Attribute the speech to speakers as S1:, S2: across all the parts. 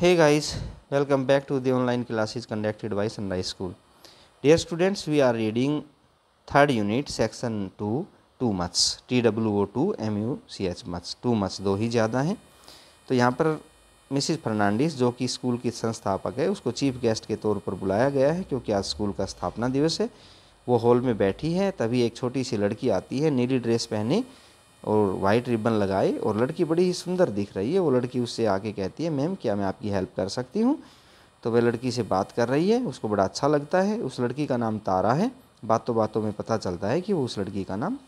S1: Hey guys welcome back to the online classes conducted by Sunrise School. Dear students, we are reading third unit section 2 two maths T W O two M U C H maths two maths दो ही ज़्यादा हैं तो यहाँ पर मिसिज फर्नांडिस जो कि school की संस्थापक है उसको चीफ गेस्ट के तौर पर बुलाया गया है क्योंकि आज स्कूल का स्थापना दिवस है वो हॉल में बैठी है तभी एक छोटी सी लड़की आती है नीली ड्रेस पहने और वाइट रिबन लगाए और लड़की बड़ी ही सुंदर दिख रही है वो लड़की उससे आके कहती है मैम क्या मैं आपकी हेल्प कर सकती हूँ तो वह लड़की से बात कर रही है उसको बड़ा अच्छा लगता है उस लड़की का नाम तारा है बातों बातों में पता चलता है कि वो उस लड़की का नाम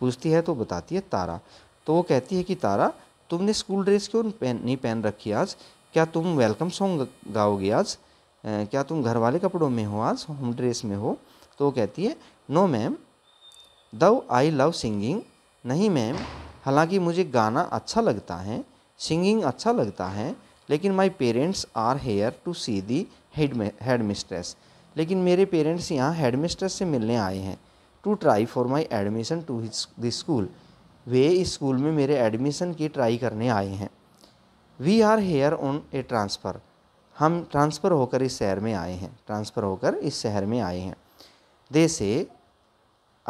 S1: पूछती है तो बताती है तारा तो वो कहती है कि तारा तुमने स्कूल ड्रेस क्यों पहन नहीं पहन रखी आज क्या तुम वेलकम सॉन्ग गाओगे आज क्या तुम घर वाले कपड़ों में हो आज होम ड्रेस में हो तो वो कहती है नो मैम दव आई लव सिंगिंग नहीं मैम हालांकि मुझे गाना अच्छा लगता है सिंगिंग अच्छा लगता है लेकिन my parents are here to see the head head mistress लेकिन मेरे पेरेंट्स यहाँ हेड मिस्ट्रेस से मिलने आए हैं to try for my admission to this school वे इस स्कूल में मेरे एडमिशन की ट्राई करने आए हैं we are here on a transfer हम ट्रांसफ़र होकर इस शहर में आए हैं ट्रांसफ़र होकर इस शहर में आए हैं they say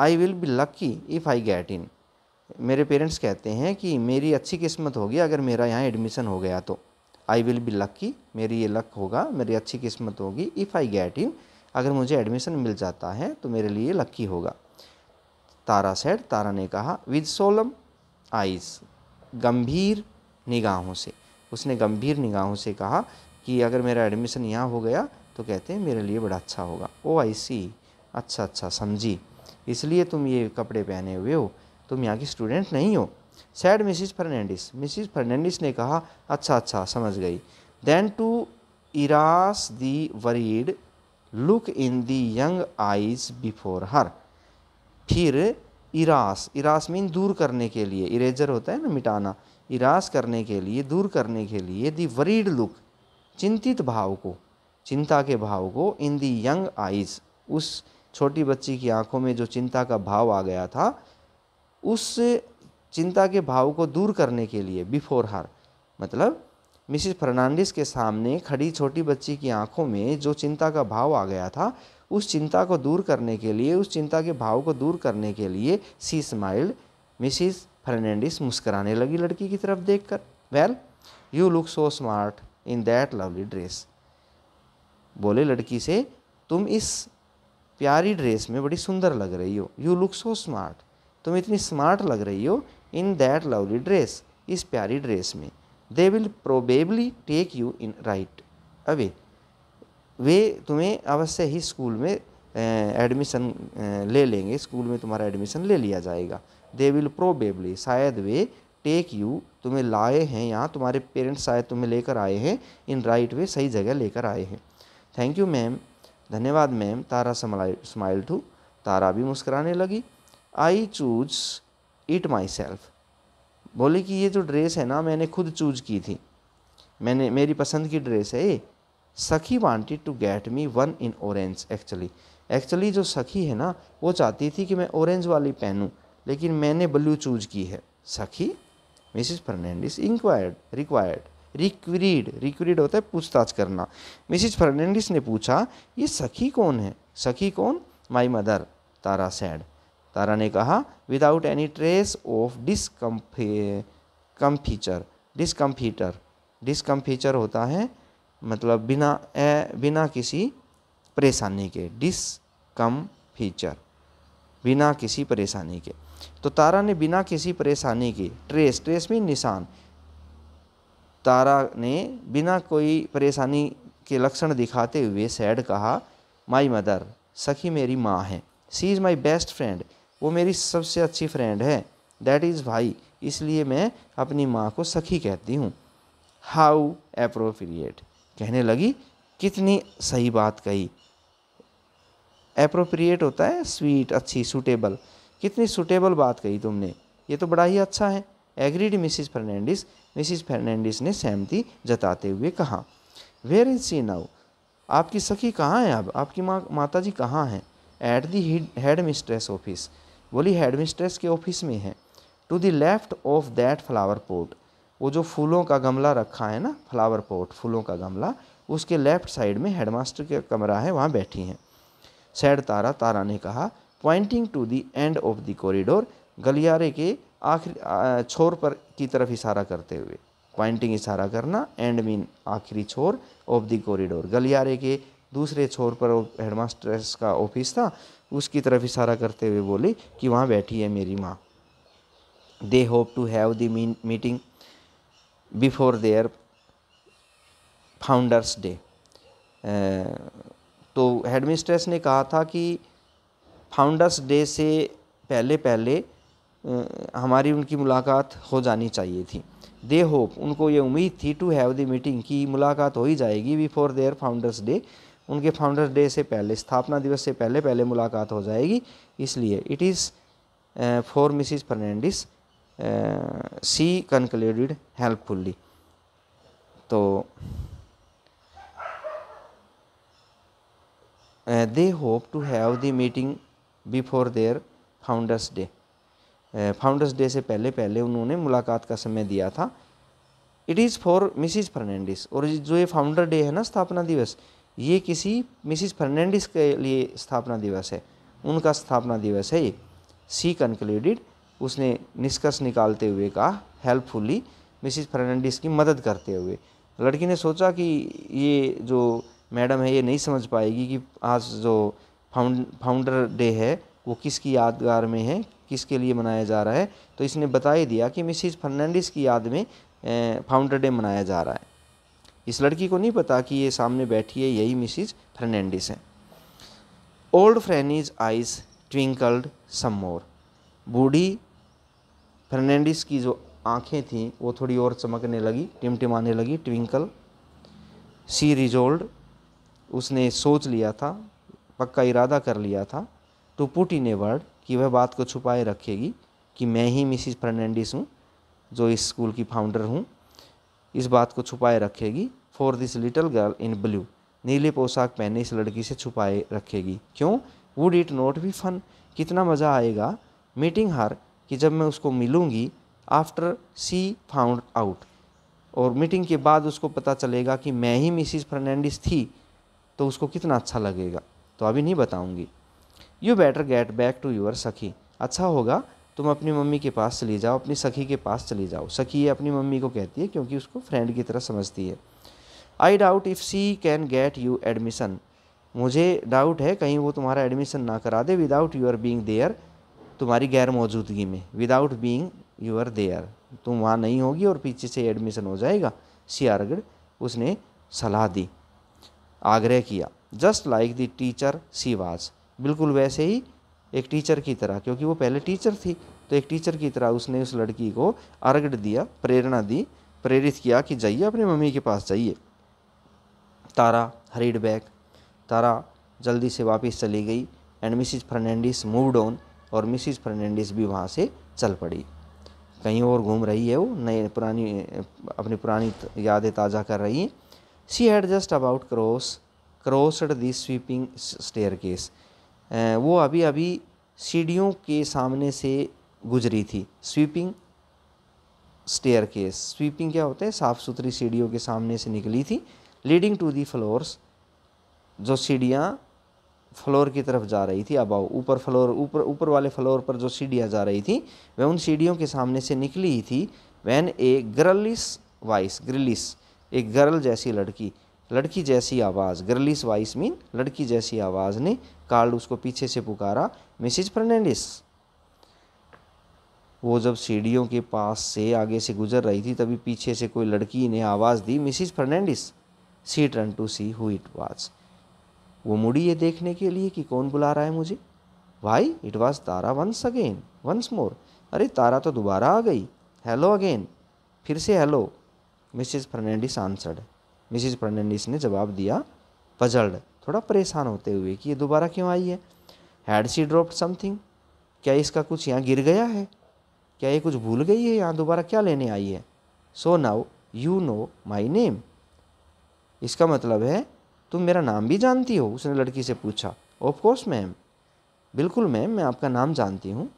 S1: I will be lucky if I get in मेरे पेरेंट्स कहते हैं कि मेरी अच्छी किस्मत होगी अगर मेरा यहाँ एडमिशन हो गया तो आई विल बी लक्की मेरी ये लक होगा मेरी अच्छी किस्मत होगी इफ़ आई गेट इन अगर मुझे एडमिशन मिल जाता है तो मेरे लिए लक्की होगा तारा सेठ तारा ने कहा विद सोलम आइज गंभीर निगाहों से उसने गंभीर निगाहों से कहा कि अगर मेरा एडमिशन यहाँ हो गया तो कहते हैं मेरे लिए बड़ा अच्छा होगा ओ आई सी अच्छा अच्छा समझी इसलिए तुम ये कपड़े पहने हुए हो तुम यहाँ की स्टूडेंट नहीं हो said Mrs Fernandez Mrs Fernandez ने कहा अच्छा अच्छा समझ गई देन टू इरास the worried look in the young eyes before her फिर इरास इरास मीन दूर करने के लिए इरेजर होता है ना मिटाना इरास करने के लिए दूर करने के लिए दी वरीड लुक चिंतित भाव को चिंता के भाव को इन दी यंग आइज उस छोटी बच्ची की आंखों में जो चिंता का भाव आ गया था उस चिंता के भाव को दूर करने के लिए बिफोर हर मतलब मिसिस फर्नांडिस के सामने खड़ी छोटी बच्ची की आंखों में जो चिंता का भाव आ गया था उस चिंता को दूर करने के लिए उस चिंता के भाव को दूर करने के लिए सी स्माइल्ड मिसिस फर्नांडिस मुस्कराने लगी लड़की की तरफ देख कर well you look so smart in that lovely dress बोले लड़की से तुम इस प्यारी ड्रेस में बड़ी सुंदर लग रही हो यू लुक सो स्मार्ट तुम इतनी स्मार्ट लग रही हो इन दैट लवली ड्रेस इस प्यारी ड्रेस में they will probably take you in right away वे तुम्हें अवश्य ही स्कूल में एडमिशन ले लेंगे स्कूल में तुम्हारा एडमिशन ले लिया जाएगा दे विल प्रोबेबली शायद वे टेक यू तुम्हें लाए हैं यहाँ तुम्हारे पेरेंट्स शायद तुम्हें लेकर आए हैं इन राइट वे सही जगह लेकर आए हैं थैंक यू मैम धन्यवाद ma'am Tara smile too Tara भी मुस्कराने लगी I choose it myself बोले कि ये जो ड्रेस है ना मैंने खुद चूज की थी मैंने मेरी पसंद की ड्रेस है ये Sakhi wanted to get me one in orange actually actually जो सखी है ना वो चाहती थी कि मैं ऑरेंज वाली पहनूं लेकिन मैंने ब्लू चूज की है Sakhi Mrs Fernandes inquired required required required होता है पूछताछ करना मिसिस फर्नांडिस ने पूछा ये सखी कौन है सखी कौन my mother Tara sad Tara ने कहा विदाउट एनी ट्रेस ऑफ डिसकम्फे कम फीचर डिसकम्फीटर डिसकम्फीचर होता है मतलब बिना ए, बिना किसी परेशानी के डिसकम फीचर बिना किसी परेशानी के तो तारा ने बिना किसी परेशानी के ट्रेस ट्रेस में निशान तारा ने बिना कोई परेशानी के लक्षण दिखाते हुए सैड कहा माई मदर सखी मेरी माँ है she is my best friend वो मेरी सबसे अच्छी फ्रेंड है दैट इज़ भाई इसलिए मैं अपनी माँ को सखी कहती हूँ हाउ अप्रोप्रिएट कहने लगी कितनी सही बात कही अप्रोप्रिएट होता है स्वीट अच्छी सूटेबल कितनी सूटेबल बात कही तुमने ये तो बड़ा ही अच्छा है agreed Mrs Fernandes Mrs Fernandes ने सहमति जताते हुए कहा वेयर इज सी नाउ आपकी सखी कहाँ है अब आपकी माँ माता जी कहाँ हैं at the head mistress office बोली हेडमिस्ट्रेस के ऑफिस में है to the left of that flower pot वो जो फूलों का गमला रखा है ना फ्लावर पोर्ट फूलों का गमला उसके लेफ्ट साइड में हेडमास्टर का कमरा है वहाँ बैठी हैं सैड तारा तारा ने कहा pointing to the end of the corridor गलियारे के आखिरी छोर पर की तरफ इशारा करते हुए पॉइंटिंग इशारा करना एंड मीन आखिरी छोर ऑफ द कॉरिडोर गलियारे के दूसरे छोर पर हेडमास्टर का ऑफिस था उसकी तरफ इशारा करते हुए बोली कि वहाँ बैठी है मेरी माँ they hope to have the meeting before their founders day तो हेडमिस्ट्रेस ने कहा था कि फाउंडर्स डे से पहले पहले हमारी उनकी मुलाकात हो जानी चाहिए थी दे होप उनको ये उम्मीद थी टू हैव द मीटिंग कि मुलाकात हो ही जाएगी बिफोर देयर फाउंडर्स डे दे, उनके फाउंडर्स डे से पहले स्थापना दिवस से पहले पहले मुलाकात हो जाएगी इसलिए it is for Mrs Fernandes she concluded helpfully तो they hope to have the meeting before their founders day founders day से पहले पहले उन्होंने मुलाकात का समय दिया था it is for Mrs Fernandez और जो ये फाउंडर डे है ना स्थापना दिवस ये किसी मिसिस फर्नैंडिस के लिए स्थापना दिवस है उनका स्थापना दिवस है ये सी कंक्लूडेड उसने निष्कर्ष निकालते हुए कहा हेल्पफुली मिसिस फर्नैंडिस की मदद करते हुए लड़की ने सोचा कि ये जो मैडम है ये नहीं समझ पाएगी कि आज जो फाउंड फाउंडर डे है वो किसकी यादगार में है किसके लिए मनाया जा रहा है तो इसने बता ही दिया कि मिसिस फर्नैंडिस की याद में फाउंडर डे मनाया जा रहा है इस लड़की को नहीं पता कि ये सामने बैठी है यही मिसिज फर्नैंडिस हैं old Freny's eyes twinkled some more बूढ़ी फर्नैंडिस की जो आँखें थीं वो थोड़ी और चमकने लगी टिमटिमाने लगी ट्विंकल सी रिजोल्ड उसने सोच लिया था पक्का इरादा कर लिया था to put in a word कि वह बात को छुपाए रखेगी कि मैं ही मिसिज फर्नेंडिस हूँ जो इस स्कूल की फाउंडर हूँ इस बात को छुपाए रखेगी for this little girl in blue नीले पोशाक पहने इस लड़की से छुपाए रखेगी क्यों would it not be fun कितना मज़ा आएगा मीटिंग हर कि जब मैं उसको मिलूँगी आफ्टर सी फाउंड आउट और मीटिंग के बाद उसको पता चलेगा कि मैं ही मिसिस फर्नैंडिस थी तो उसको कितना अच्छा लगेगा तो अभी नहीं बताऊँगी you better get back to your Sakhi अच्छा होगा तुम अपनी मम्मी के पास चली जाओ अपनी सखी के पास चली जाओ सखी ये अपनी मम्मी को कहती है क्योंकि उसको फ्रेंड की तरह समझती है I doubt if she can get you admission मुझे डाउट है कहीं वो तुम्हारा एडमिशन ना करा दे विदाउट आर बींग देयर तुम्हारी गैर मौजूदगी में विदाउट बींग आर देयर तुम वहाँ नहीं होगी और पीछे से एडमिशन हो जाएगा सियारगढ़ उसने सलाह दी आग्रह किया just like the teacher she was बिल्कुल वैसे ही एक टीचर की तरह क्योंकि वो पहले टीचर थी तो एक टीचर की तरह उसने उस लड़की को अर्घ दिया प्रेरणा दी प्रेरित किया कि जाइए अपनी मम्मी के पास जाइए तारा हरीड बैक तारा जल्दी से वापस चली गई and Mrs Fernandes moved on और मिसिज फर्नेंडिस भी वहाँ से चल पड़ी कहीं और घूम रही है वो नए पुरानी अपनी पुरानी यादें ताज़ा कर रही हैं she had just about cross crossed the sweeping staircase वो अभी अभी सीढ़ियों के सामने से गुजरी थी स्वीपिंग स्टेयर केस स्वीपिंग क्या होता है साफ़ सुथरी सीढ़ियों के सामने से निकली थी लीडिंग टू दी फ्लोर्स जो सीढ़ियाँ फ्लोर की तरफ जा रही थी अबाव ऊपर फ्लोर ऊपर ऊपर वाले फ्लोर पर जो सीढ़ियाँ जा रही थी वह उन सीढ़ियों के सामने से निकली ही थी when a girlish voice girlish एक गर्ल जैसी लड़की लड़की जैसी आवाज़ गर्लिस वाइस मीन लड़की जैसी आवाज़ ने कार्ल उसको पीछे से पुकारा मिसिज फर्नैंडिस वो जब सीढ़ियों के पास से आगे से गुजर रही थी तभी पीछे से कोई लड़की ने आवाज़ दी Mrs Fernandes she turn to see who it was वो मुड़ी ये देखने के लिए कि कौन बुला रहा है मुझे भाई it was Tara once again once more अरे तारा तो दोबारा आ गई हेलो अगेन फिर से hello Mrs Fernandes answered Mrs Fernandez ने जवाब दिया पजल्ड थोड़ा परेशान होते हुए कि ये दोबारा क्यों आई है हैड सी ड्रॉप समथिंग क्या इसका कुछ यहाँ गिर गया है क्या ये कुछ भूल गई है यहाँ दोबारा क्या लेने आई है so now you know my name इसका मतलब है तुम मेरा नाम भी जानती हो उसने लड़की से पूछा ऑफकोर्स मैम बिल्कुल मैम मैं आपका नाम जानती हूँ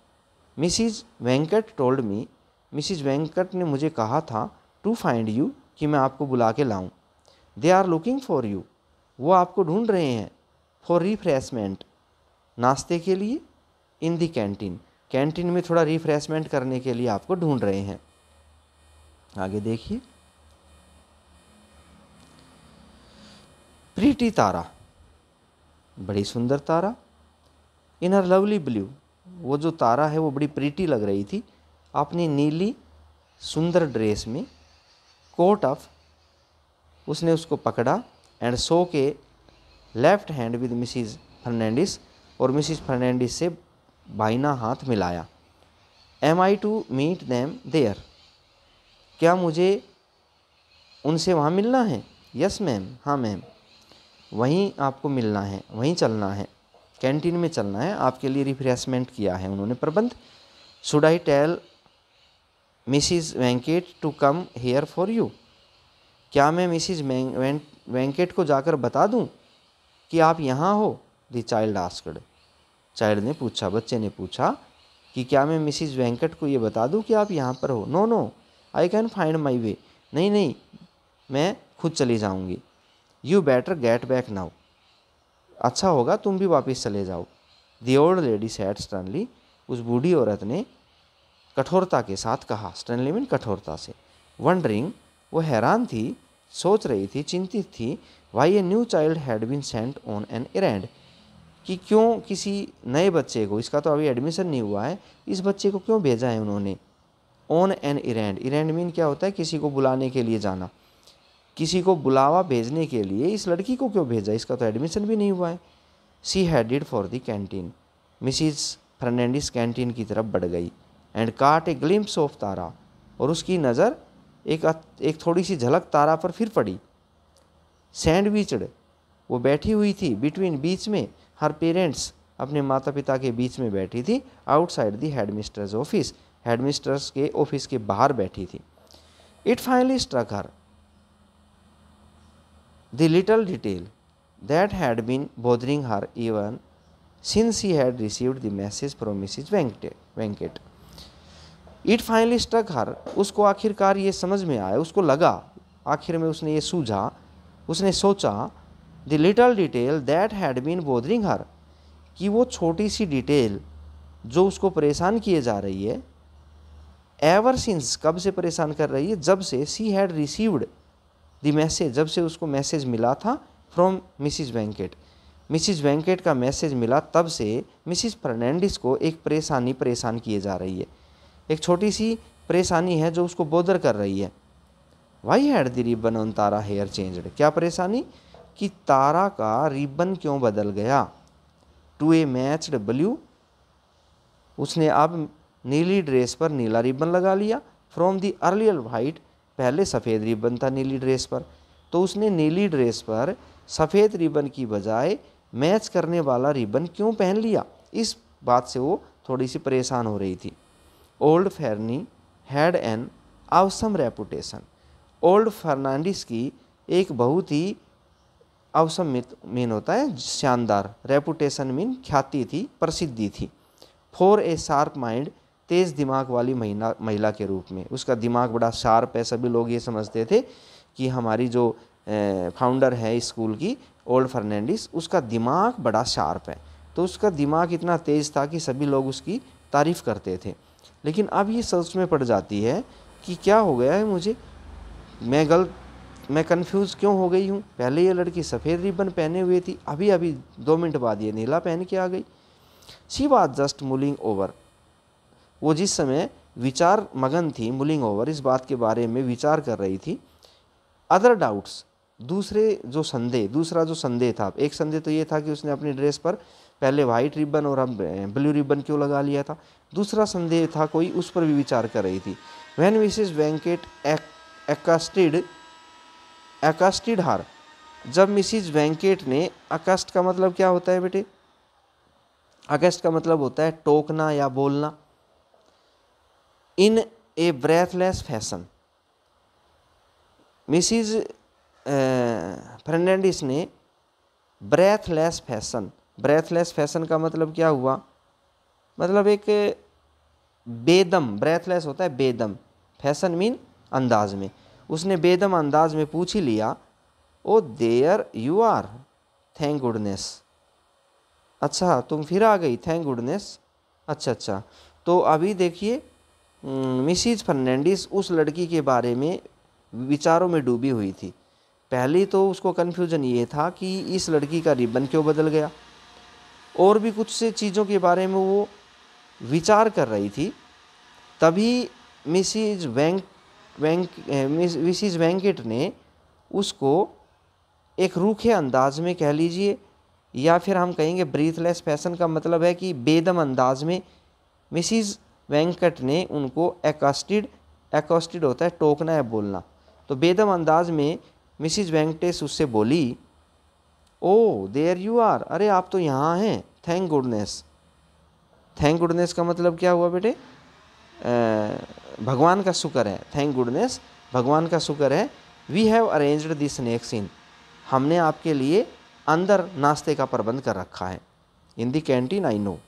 S1: Mrs Venkat told me Mrs Venkat ने मुझे कहा था टू फाइंड यू कि मैं आपको बुला के लाऊं they are looking for you वो आपको ढूंढ रहे हैं फॉर रिफ्रेशमेंट नाश्ते के लिए इन दी कैंटीन कैंटीन में थोड़ा रिफ्रेशमेंट करने के लिए आपको ढूंढ रहे हैं आगे देखिए प्रीटी तारा बड़ी सुंदर तारा इन हर लवली ब्लू वो जो तारा है वो बड़ी प्रीटी लग रही थी अपनी नीली सुंदर ड्रेस में कोट ऑफ उसने उसको पकड़ा and shook left hand with Mrs Fernandez और मिसिज फर्नैंडिस से बाइना हाथ मिलाया am I to meet them there क्या मुझे उनसे वहाँ मिलना है यस मैम हाँ मैम वहीं आपको मिलना है वहीं चलना है कैंटीन में चलना है आपके लिए रिफ्रेशमेंट किया है उन्होंने प्रबंध should I tell Mrs Venkat to come here for you क्या मैं मिसिज वेंकेट को जाकर बता दूं कि आप यहाँ हो दी चाइल्ड आस्कड चाइल्ड ने पूछा बच्चे ने पूछा कि क्या मैं मिसिज वेंकट को ये बता दूं कि आप यहाँ पर हो no no I can find my way नहीं नहीं मैं खुद चली जाऊँगी you better get back now अच्छा होगा तुम भी वापस चले जाओ the old lady said sternly उस बूढ़ी औरत ने कठोरता के साथ कहा स्टनली मीन कठोरता से वंडरिंग वो हैरान थी सोच रही थी चिंतित थी why a new child had been sent on an errand कि क्यों किसी नए बच्चे को इसका तो अभी एडमिशन नहीं हुआ है इस बच्चे को क्यों भेजा है उन्होंने on an errand errand mean क्या होता है किसी को बुलाने के लिए जाना किसी को बुलावा भेजने के लिए इस लड़की को क्यों भेजा इसका तो एडमिशन भी नहीं हुआ है she headed for the canteen Mrs Fernandes canteen की तरफ बढ़ गई एंड काट ए ग्लिम्स ऑफ तारा और उसकी नज़र एक एक थोड़ी सी झलक तारा पर फिर पड़ी सैंडविचड वो बैठी हुई थी बिटवीन बीच में हर पेरेंट्स अपने माता पिता के बीच में बैठी थी आउटसाइड दी हेडमिस्टर्स ऑफिस हेडमिस्टर्स के ऑफिस के बाहर बैठी थी it finally struck her the little detail that had been bothering her even since he had received the message from Mrs Venkat Venkat it finally struck her उसको आखिरकार ये समझ में आया उसको लगा आखिर में उसने ये सूझा उसने सोचा the little detail that had been bothering her कि वो छोटी सी डिटेल जो उसको परेशान किए जा रही है एवर सिंस कब से परेशान कर रही है जब से she had received the message जब से उसको मैसेज मिला था from Mrs Venkat Mrs Venkat का मैसेज मिला तब से मिसिज फर्नैंडिस को एक परेशानी परेशान किए जा रही है एक छोटी सी परेशानी है जो उसको बोदर कर रही है why had the ribbon on Tara hair changed क्या परेशानी कि तारा का रिबन क्यों बदल गया टू ए मैचड ब्लू उसने अब नीली ड्रेस पर नीला रिबन लगा लिया फ्रॉम दी अर्लियर वाइट पहले सफ़ेद रिबन था नीली ड्रेस पर तो उसने नीली ड्रेस पर सफ़ेद रिबन की बजाय मैच करने वाला रिबन क्यों पहन लिया इस बात से वो थोड़ी सी परेशान हो रही थी old Fernie had an awesome reputation old Fernandes की एक बहुत ही अवसम मीन होता है शानदार रेपुटेशन मीन ख्याति थी प्रसिद्धि थी फॉर ए शार्प माइंड तेज़ दिमाग वाली महिला महिला के रूप में उसका दिमाग बड़ा शार्प है सभी लोग ये समझते थे कि हमारी जो फाउंडर है स्कूल की ओल्ड फर्नांडिस उसका दिमाग बड़ा शार्प है तो उसका दिमाग इतना तेज़ था कि सभी लोग उसकी तारीफ़ करते थे लेकिन अब ये सोच में पड़ जाती है कि क्या हो गया है मुझे मैं गलत मैं कंफ्यूज क्यों हो गई हूँ पहले ये लड़की सफ़ेद रिबन पहने हुए थी अभी अभी दो मिनट बाद ये नीला पहन के आ गई सी बात जस्ट मुलिंग ओवर वो जिस समय विचार मगन थी मुलिंग ओवर इस बात के बारे में विचार कर रही थी अदर डाउट्स दूसरे जो संदेह दूसरा जो संदेह था एक संदेह तो ये था कि उसने अपनी ड्रेस पर पहले वाइट रिबन और हम ब्लू रिबन क्यों लगा लिया था दूसरा संदेह था कोई उस पर भी विचार कर रही थी वैन मिसिज वेंकेट एकास्टिड एकास्टिड हार जब मिसिज वेंकेट ने अकस्ट का मतलब क्या होता है बेटे अगस्त का मतलब होता है टोकना या बोलना in a breathless fashion Mrs Fernandes ने ब्रेथलेस फैशन ब्रेथलेस फैशन का मतलब क्या हुआ मतलब एक बेदम ब्रेथलेस होता है बेदम फैशन मीन अंदाज में उसने बेदम अंदाज में पूछ ही लिया oh there you are thank goodness अच्छा तुम फिर आ गई थैंक गुडनेस अच्छा अच्छा तो अभी देखिए हम्म, मिसिज फर्नैंडिस उस लड़की के बारे में विचारों में डूबी हुई थी पहले तो उसको कन्फ्यूज़न ये था कि इस लड़की का रिबन क्यों बदल गया और भी कुछ से चीज़ों के बारे में वो विचार कर रही थी तभी मिसिज वैंक वैंक मिसिज वेंकट ने उसको एक रूखे अंदाज में कह लीजिए या फिर हम कहेंगे ब्रीथलेस फैशन का मतलब है कि बेदम अंदाज में मिसिज वेंकट ने उनको एकस्टिड एकस्टिड होता है टोकना या बोलना तो बेदम अंदाज में मिसिज वेंकटेश उससे बोली ओ देर यू आर अरे आप तो यहाँ हैं थैंक गुडनेस थैंक गुडनेस का मतलब क्या हुआ बेटे भगवान का शुक्र है थैंक गुडनेस भगवान का शुक्र है we have arranged this snacks in हमने आपके लिए अंदर नाश्ते का प्रबंध कर रखा है in the canteen I know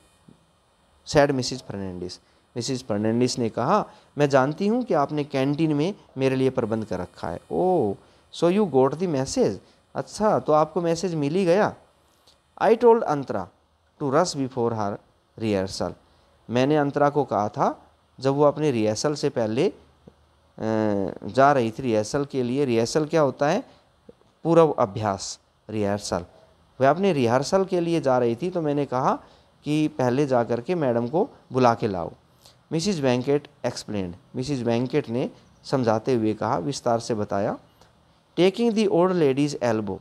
S1: said Mrs Fernandes Mrs Fernandes ने कहा मैं जानती हूँ कि आपने कैंटीन में मेरे लिए प्रबंध कर रखा है oh so you got the message अच्छा तो आपको मैसेज मिल ही गया I told Antara to rush before her rehearsal मैंने अंतरा को कहा था जब वो अपने रिहर्सल से पहले जा रही थी रिहर्सल के लिए रिहर्सल क्या होता है पूर्व अभ्यास रिहर्सल वह अपने रिहर्सल के लिए जा रही थी तो मैंने कहा कि पहले जा कर के मैडम को बुला के लाओ Mrs Venkat explain Mrs Venkat ने समझाते हुए कहा विस्तार से बताया taking the old lady's elbow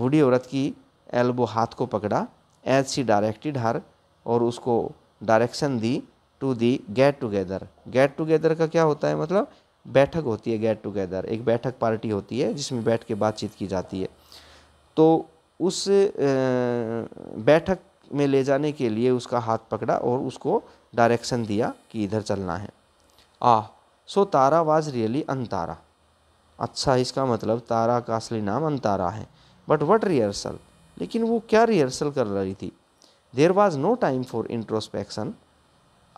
S1: बूढ़ी औरत की एल्बो हाथ को पकड़ा एज सी डायरेक्टेड हर और उसको डायरेक्शन दी to the get together get together का क्या होता है मतलब बैठक होती है गेट टुगेदर एक बैठक पार्टी होती है जिसमें बैठ के बातचीत की जाती है तो उस बैठक में ले जाने के लिए उसका हाथ पकड़ा और उसको डायरेक्शन दिया कि इधर चलना है ah so Tara was really Antara अच्छा इसका मतलब तारा का असली नाम अंतारा है बट वट रिहर्सल लेकिन वो क्या रिहर्सल कर रही थी there was no time for introspection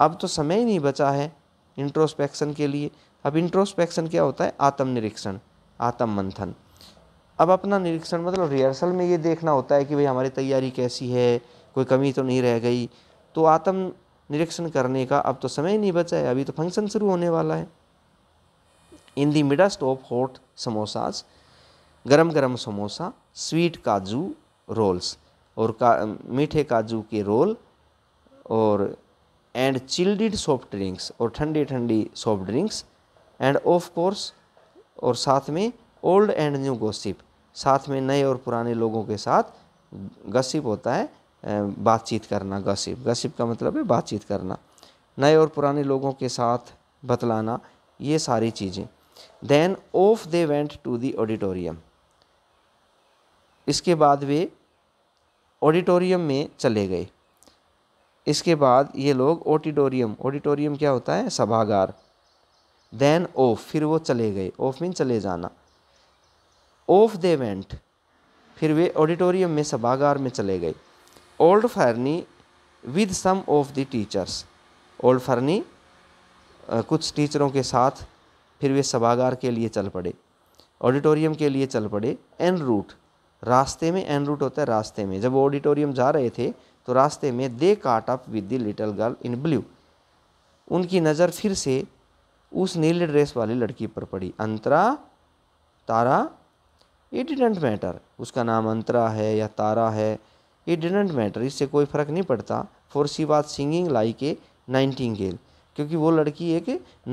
S1: अब तो समय ही नहीं बचा है इंट्रोस्पेक्शन के लिए अब इंट्रोस्पेक्शन क्या होता है आत्म निरीक्षण आत्म मंथन अब अपना निरीक्षण मतलब रिहर्सल में ये देखना होता है कि भाई हमारी तैयारी कैसी है कोई कमी तो नहीं रह गई तो आत्म निरीक्षण करने का अब तो समय ही नहीं बचा है अभी तो फंक्शन शुरू होने वाला है in the midst of hot samosas गरम गरम समोसा स्वीट काजू रोल्स और का मीठे काजू के रोल और एंड चिल्डेड सॉफ्ट ड्रिंक्स और ठंडी ठंडी soft drinks and of course और साथ में ओल्ड एंड न्यू गोसिप साथ में नए और पुराने लोगों के साथ गसिप होता है बातचीत करना गसिप गसिप का मतलब है बातचीत करना नए और पुराने लोगों के साथ बतलाना ये सारी चीज़ें then off they went to the auditorium इसके बाद वे ऑडिटोरियम में चले गए इसके बाद ये लोग ऑडिटोरियम ऑडिटोरियम क्या होता है सभागार देन ऑफ फिर वो चले गए ऑफ मीन चले जाना ऑफ दे वेंट फिर वे ऑडिटोरियम में सभागार में चले गए old Fernie with some of the teachers old Fernie कुछ टीचरों के साथ फिर वे सभागार के लिए चल पड़े ऑडिटोरियम के लिए चल पड़े एन रूट रास्ते में एन रूट होता है रास्ते में जब ऑडिटोरियम जा रहे थे तो रास्ते में they caught up with the little girl in blue उनकी नज़र फिर से उस नीले ड्रेस वाली लड़की पर पड़ी Antara Tara it didn't matter उसका नाम अंतरा है या तारा है इट डिडेंट मैटर इससे कोई फ़र्क नहीं पड़ता फॉर सी बात singing like a nightingale क्योंकि वो लड़की एक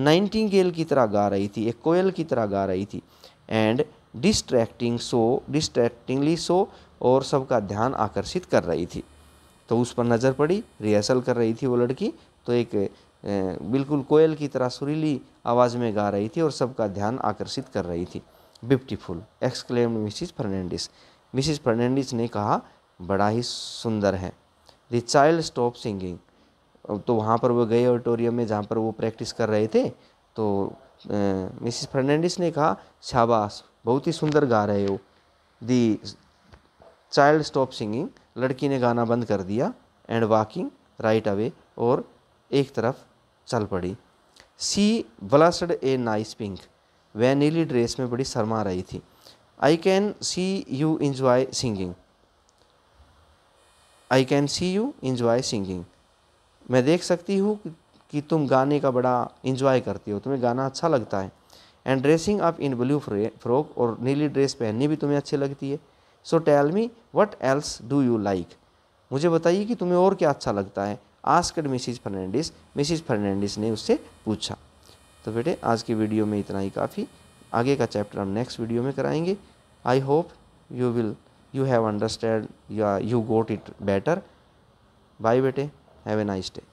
S1: नाइनटीन गेल की तरह गा रही थी एक कोयल की तरह गा रही थी and distracting show distractingly show और सबका ध्यान आकर्षित कर रही थी तो उस पर नज़र पड़ी रिहर्सल कर रही थी वो लड़की तो एक बिल्कुल कोयल की तरह सुरीली आवाज़ में गा रही थी और सबका ध्यान आकर्षित कर रही थी beautiful exclaimed Mrs Fernandes Mrs Fernandes ने कहा बड़ा ही सुंदर है द चाइल्ड स्टॉप सिंगिंग तो वहाँ पर वो गए ऑडिटोरियम में जहाँ पर वो प्रैक्टिस कर रहे थे तो मिसिस फर्नांडिस ने कहा शाबाश बहुत ही सुंदर गा रहे हो दी चाइल्ड स्टॉप सिंगिंग लड़की ने गाना बंद कर दिया एंड वॉकिंग राइट अवे और एक तरफ चल पड़ी she blushed a nice pink वह नीली ड्रेस में बड़ी शर्मा रही थी I can see you enjoy singing I can see you enjoy singing मैं देख सकती हूँ कि तुम गाने का बड़ा इंजॉय करती हो तुम्हें गाना अच्छा लगता है and dressing up in blue frock और नीली ड्रेस पहननी भी तुम्हें अच्छी लगती है so tell me what else do you like मुझे बताइए कि तुम्हें और क्या अच्छा लगता है asked Mrs Fernandez Mrs Fernandez ने उससे पूछा तो बेटे आज की वीडियो में इतना ही काफ़ी आगे का चैप्टर हम नेक्स्ट वीडियो में कराएंगे I hope you will you have understand या you got it better bye बेटे हैव ए नाइस डे